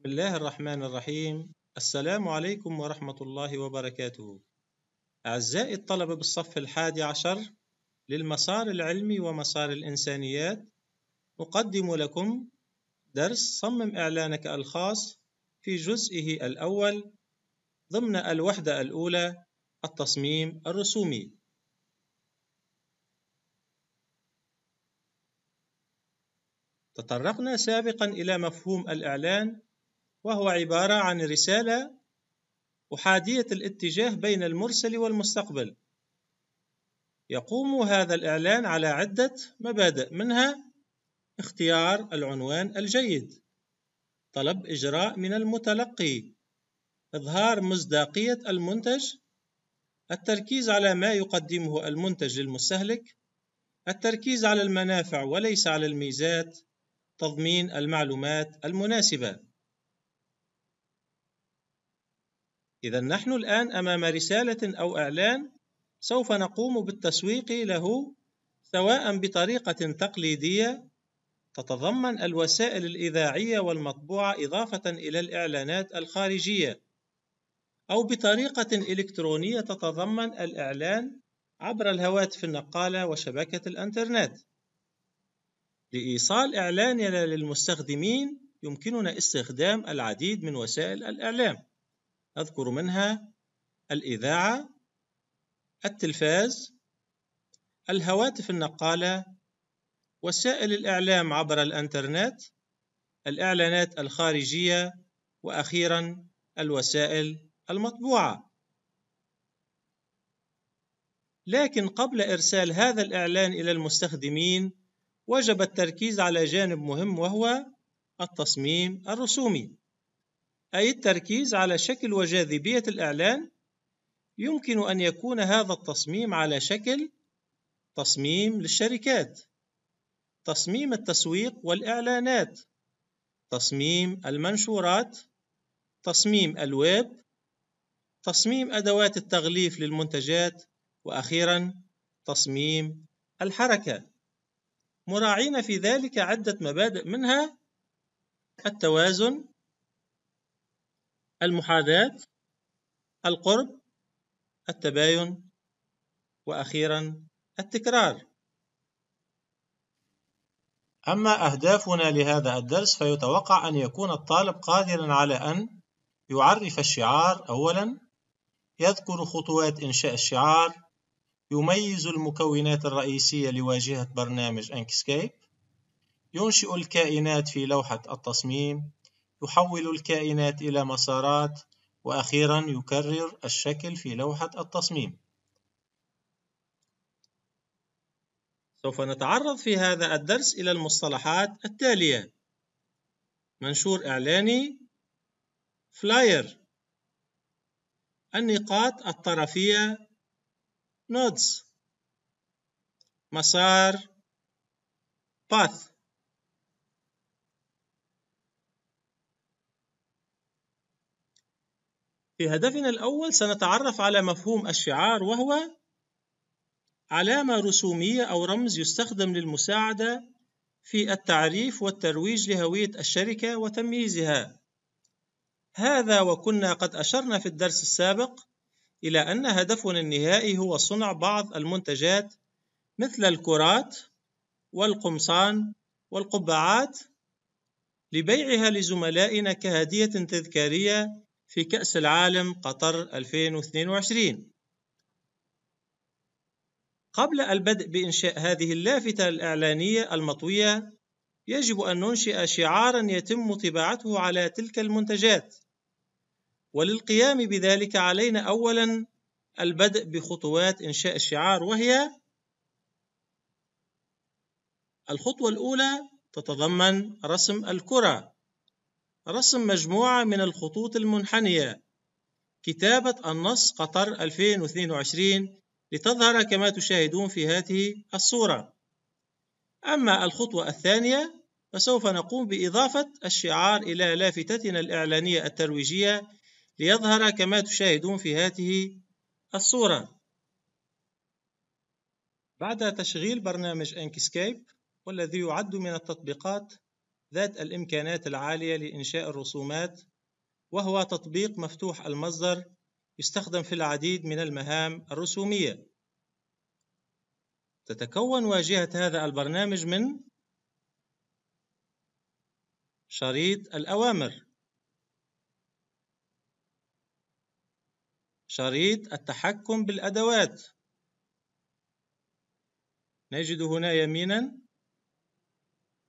بسم الله الرحمن الرحيم السلام عليكم ورحمة الله وبركاته أعزائي الطلبة بالصف الحادي عشر للمسار العلمي ومسار الإنسانيات أقدم لكم درس صمم إعلانك الخاص في جزئه الأول ضمن الوحدة الأولى التصميم الرسومي تطرقنا سابقا إلى مفهوم الإعلان وهو عبارة عن رسالة أحادية الاتجاه بين المرسل والمستقبل. يقوم هذا الإعلان على عدة مبادئ منها اختيار العنوان الجيد، طلب إجراء من المتلقي، إظهار مصداقية المنتج، التركيز على ما يقدمه المنتج للمستهلك، التركيز على المنافع وليس على الميزات، تضمين المعلومات المناسبة. إذا نحن الآن أمام رسالة أو إعلان سوف نقوم بالتسويق له سواء بطريقة تقليدية تتضمن الوسائل الإذاعية والمطبوعة إضافة إلى الإعلانات الخارجية، أو بطريقة إلكترونية تتضمن الإعلان عبر الهواتف النقالة وشبكة الإنترنت. لإيصال إعلاننا للمستخدمين يمكننا استخدام العديد من وسائل الإعلام. أذكر منها الإذاعة التلفاز الهواتف النقالة وسائل الإعلام عبر الإنترنت الإعلانات الخارجية وأخيرا الوسائل المطبوعة لكن قبل إرسال هذا الإعلان إلى المستخدمين وجب التركيز على جانب مهم وهو التصميم الرسومي أي التركيز على شكل وجاذبية الإعلان يمكن أن يكون هذا التصميم على شكل تصميم للشركات تصميم التسويق والإعلانات تصميم المنشورات تصميم الويب تصميم أدوات التغليف للمنتجات وأخيرا تصميم الحركة مراعين في ذلك عدة مبادئ منها التوازن المحاذاة القرب التباين وأخيرا التكرار أما أهدافنا لهذا الدرس فيتوقع أن يكون الطالب قادرا على أن يعرف الشعار أولا يذكر خطوات إنشاء الشعار يميز المكونات الرئيسية لواجهة برنامج أنكسكيب ينشئ الكائنات في لوحة التصميم يحول الكائنات إلى مسارات وأخيرا يكرر الشكل في لوحة التصميم سوف نتعرض في هذا الدرس إلى المصطلحات التالية منشور إعلاني فلاير النقاط الطرفية نودز مسار باث في هدفنا الأول سنتعرف على مفهوم الشعار وهو علامة رسومية أو رمز يستخدم للمساعدة في التعريف والترويج لهوية الشركة وتمييزها. هذا وكنا قد أشرنا في الدرس السابق إلى أن هدفنا النهائي هو صنع بعض المنتجات مثل الكرات والقمصان والقبعات لبيعها لزملائنا كهدية تذكارية في كأس العالم قطر 2022 قبل البدء بإنشاء هذه اللافتة الإعلانية المطوية يجب أن ننشئ شعارا يتم طباعته على تلك المنتجات وللقيام بذلك علينا أولا البدء بخطوات إنشاء الشعار وهي الخطوة الأولى تتضمن رسم الكرة رسم مجموعة من الخطوط المنحنية كتابة النص قطر 2022 لتظهر كما تشاهدون في هذه الصورة أما الخطوة الثانية فسوف نقوم بإضافة الشعار إلى لافتتنا الإعلانية الترويجية ليظهر كما تشاهدون في هذه الصورة بعد تشغيل برنامج انكسكيب والذي يعد من التطبيقات ذات الإمكانات العالية لإنشاء الرسومات وهو تطبيق مفتوح المصدر يستخدم في العديد من المهام الرسومية تتكون واجهة هذا البرنامج من شريط الأوامر شريط التحكم بالأدوات نجد هنا يمينا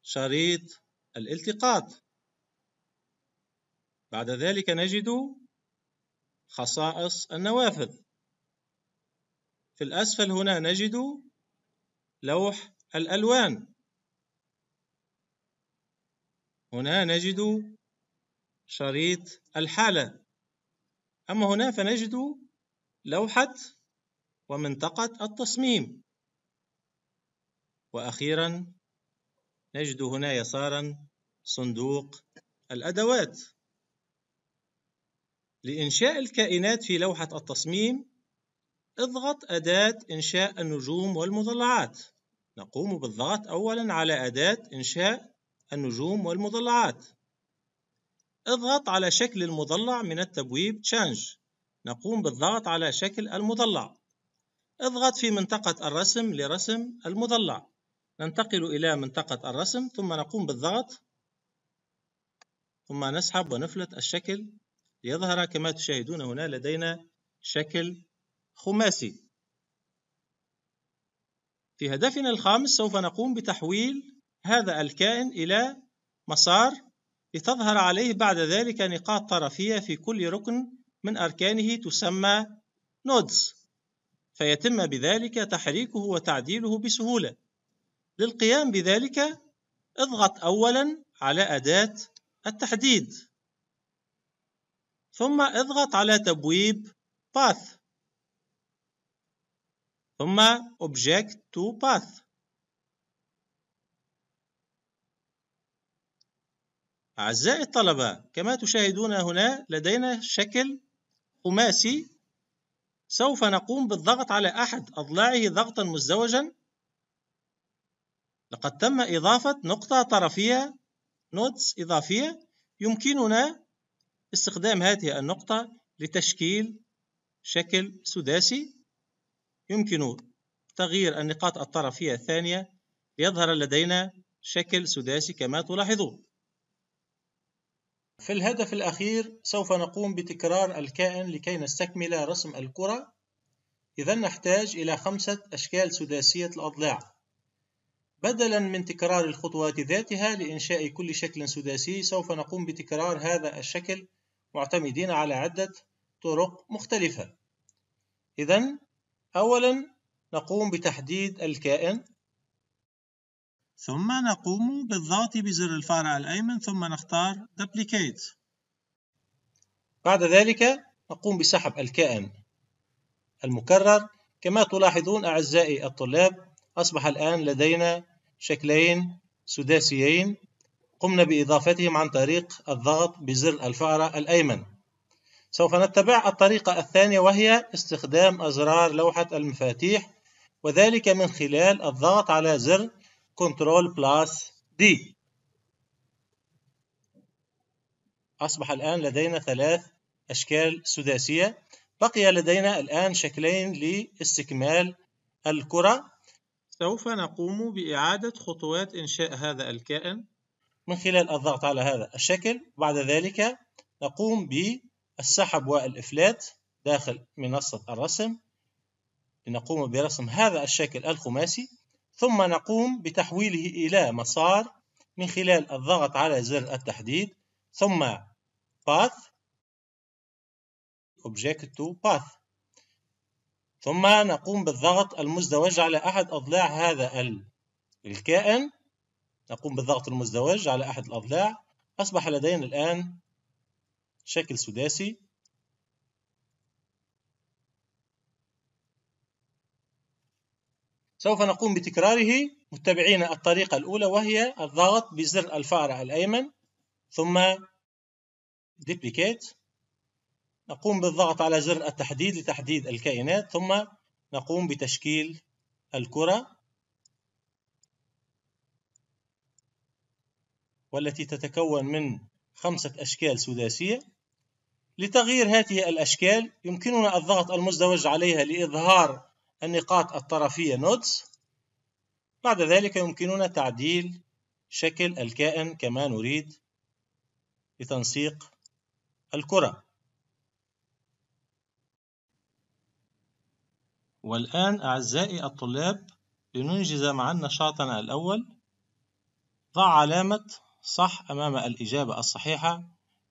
شريط الالتقاط بعد ذلك نجد خصائص النوافذ في الأسفل هنا نجد لوح الألوان هنا نجد شريط الحالة أما هنا فنجد لوحة ومنطقة التصميم وأخيرا نجد هنا يسارا صندوق الأدوات لإنشاء الكائنات في لوحة التصميم اضغط أداة إنشاء النجوم والمضلعات نقوم بالضغط أولا على أداة إنشاء النجوم والمضلعات اضغط على شكل المضلع من التبويب Change نقوم بالضغط على شكل المضلع اضغط في منطقة الرسم لرسم المضلع ننتقل إلى منطقة الرسم ثم نقوم بالضغط ثم نسحب ونفلت الشكل ليظهر كما تشاهدون هنا لدينا شكل خماسي في هدفنا الخامس سوف نقوم بتحويل هذا الكائن إلى مسار لتظهر عليه بعد ذلك نقاط طرفية في كل ركن من أركانه تسمى نودز فيتم بذلك تحريكه وتعديله بسهولة للقيام بذلك اضغط أولا على أداة التحديد ثم اضغط على تبويب Path ثم Object to Path أعزائي الطلبة كما تشاهدون هنا لدينا شكل خماسي سوف نقوم بالضغط على أحد أضلاعه ضغطا مزدوجا لقد تم إضافة نقطة طرفية نوتس إضافية يمكننا استخدام هذه النقطة لتشكيل شكل سداسي يمكن تغيير النقاط الطرفية الثانية ليظهر لدينا شكل سداسي كما تلاحظون في الهدف الأخير سوف نقوم بتكرار الكائن لكي نستكمل رسم الكرة إذا نحتاج إلى خمسة أشكال سداسية الأضلاع بدلا من تكرار الخطوات ذاتها لإنشاء كل شكل سداسي سوف نقوم بتكرار هذا الشكل معتمدين على عدة طرق مختلفة إذا أولا نقوم بتحديد الكائن ثم نقوم بالضغط بزر الفارع الأيمن ثم نختار Duplicate بعد ذلك نقوم بسحب الكائن المكرر كما تلاحظون أعزائي الطلاب أصبح الآن لدينا شكلين سداسيين قمنا بإضافتهم عن طريق الضغط بزر الفأرة الأيمن سوف نتبع الطريقة الثانية وهي استخدام أزرار لوحة المفاتيح وذلك من خلال الضغط على زر Ctrl plus D أصبح الآن لدينا ثلاث أشكال سداسية بقي لدينا الآن شكلين لاستكمال الكرة سوف نقوم بإعادة خطوات إنشاء هذا الكائن من خلال الضغط على هذا الشكل بعد ذلك نقوم بالسحب والإفلات داخل منصة الرسم لنقوم برسم هذا الشكل الخماسي ثم نقوم بتحويله إلى مسار من خلال الضغط على زر التحديد ثم Path Object to Path ثم نقوم بالضغط المزدوج على أحد أضلاع هذا الكائن نقوم بالضغط المزدوج على أحد الأضلاع أصبح لدينا الآن شكل سداسي سوف نقوم بتكراره متبعين الطريقة الأولى وهي الضغط بزر الفأرة الأيمن ثم duplicate نقوم بالضغط على زر التحديد لتحديد الكائنات ثم نقوم بتشكيل الكرة والتي تتكون من خمسة أشكال سداسية لتغيير هذه الأشكال يمكننا الضغط المزدوج عليها لإظهار النقاط الطرفية نودز بعد ذلك يمكننا تعديل شكل الكائن كما نريد لتنسيق الكرة والآن أعزائي الطلاب لننجز معا نشاطنا الأول ضع علامة صح أمام الإجابة الصحيحة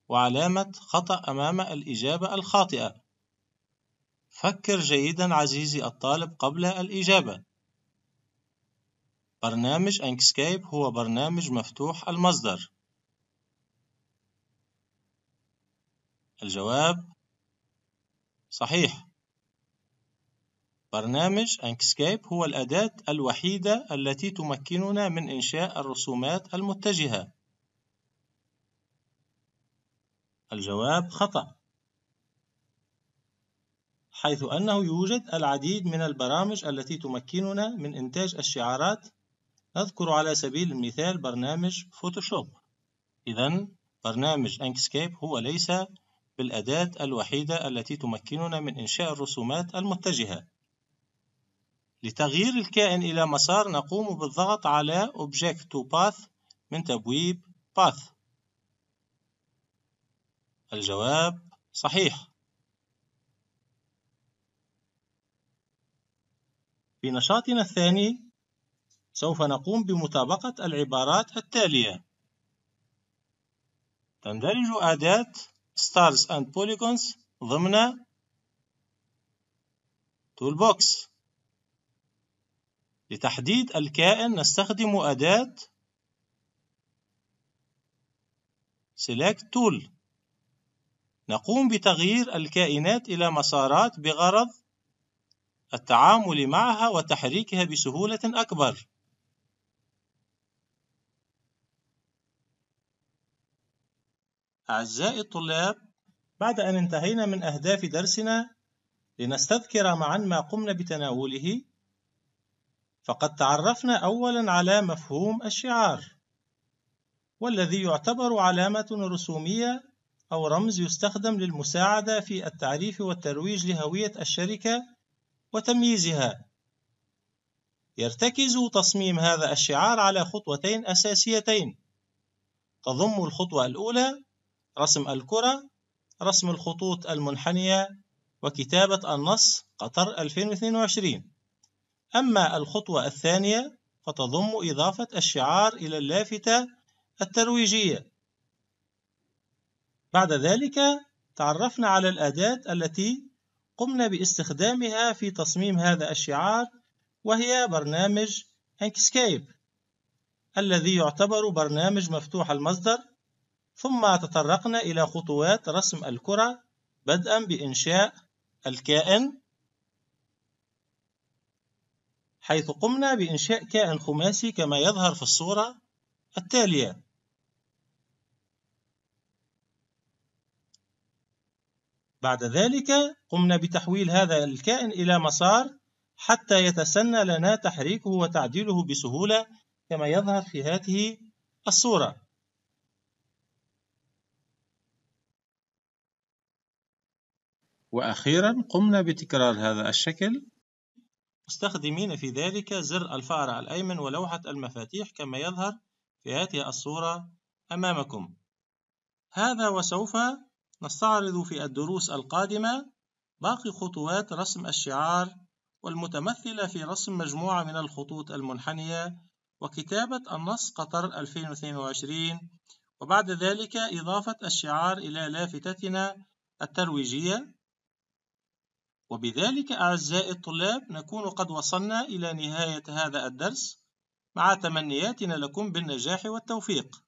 وعلامة خطأ أمام الإجابة الخاطئة فكر جيدا عزيزي الطالب قبل الإجابة برنامج أنكسكيب هو برنامج مفتوح المصدر الجواب صحيح برنامج أنكسكيب هو الأداة الوحيدة التي تمكننا من إنشاء الرسومات المتجهة. الجواب خطأ، حيث أنه يوجد العديد من البرامج التي تمكننا من إنتاج الشعارات. نذكر على سبيل المثال برنامج فوتوشوب. إذا برنامج أنكسكيب هو ليس بالأداة الوحيدة التي تمكننا من إنشاء الرسومات المتجهة. لتغيير الكائن إلى مسار نقوم بالضغط على Object to Path من تبويب Path الجواب صحيح في نشاطنا الثاني سوف نقوم بمطابقة العبارات التالية تندرج أداة Stars and Polygons ضمن Toolbox لتحديد الكائن نستخدم أداة select tool نقوم بتغيير الكائنات إلى مسارات بغرض التعامل معها وتحريكها بسهولة أكبر أعزائي الطلاب بعد أن انتهينا من أهداف درسنا لنستذكر معا ما قمنا بتناوله فقد تعرفنا أولا على مفهوم الشعار والذي يعتبر علامة رسومية أو رمز يستخدم للمساعدة في التعريف والترويج لهوية الشركة وتمييزها يرتكز تصميم هذا الشعار على خطوتين أساسيتين تضم الخطوة الأولى رسم الكرة رسم الخطوط المنحنية وكتابة النص قطر 2022 أما الخطوة الثانية فتضم إضافة الشعار إلى اللافتة الترويجية. بعد ذلك تعرفنا على الأداة التي قمنا باستخدامها في تصميم هذا الشعار وهي برنامج أنكسكيب الذي يعتبر برنامج مفتوح المصدر ثم تطرقنا إلى خطوات رسم الكرة بدءا بإنشاء الكائن حيث قمنا بإنشاء كائن خماسي كما يظهر في الصورة التالية بعد ذلك قمنا بتحويل هذا الكائن إلى مسار حتى يتسنى لنا تحريكه وتعديله بسهولة كما يظهر في هذه الصورة وأخيرا قمنا بتكرار هذا الشكل مستخدمين في ذلك زر الفأر الأيمن ولوحة المفاتيح كما يظهر في هذه الصورة أمامكم هذا وسوف نستعرض في الدروس القادمة باقي خطوات رسم الشعار والمتمثلة في رسم مجموعة من الخطوط المنحنية وكتابة النص قطر 2022 وبعد ذلك إضافة الشعار إلى لافتتنا الترويجية وبذلك أعزائي الطلاب نكون قد وصلنا إلى نهاية هذا الدرس مع تمنياتنا لكم بالنجاح والتوفيق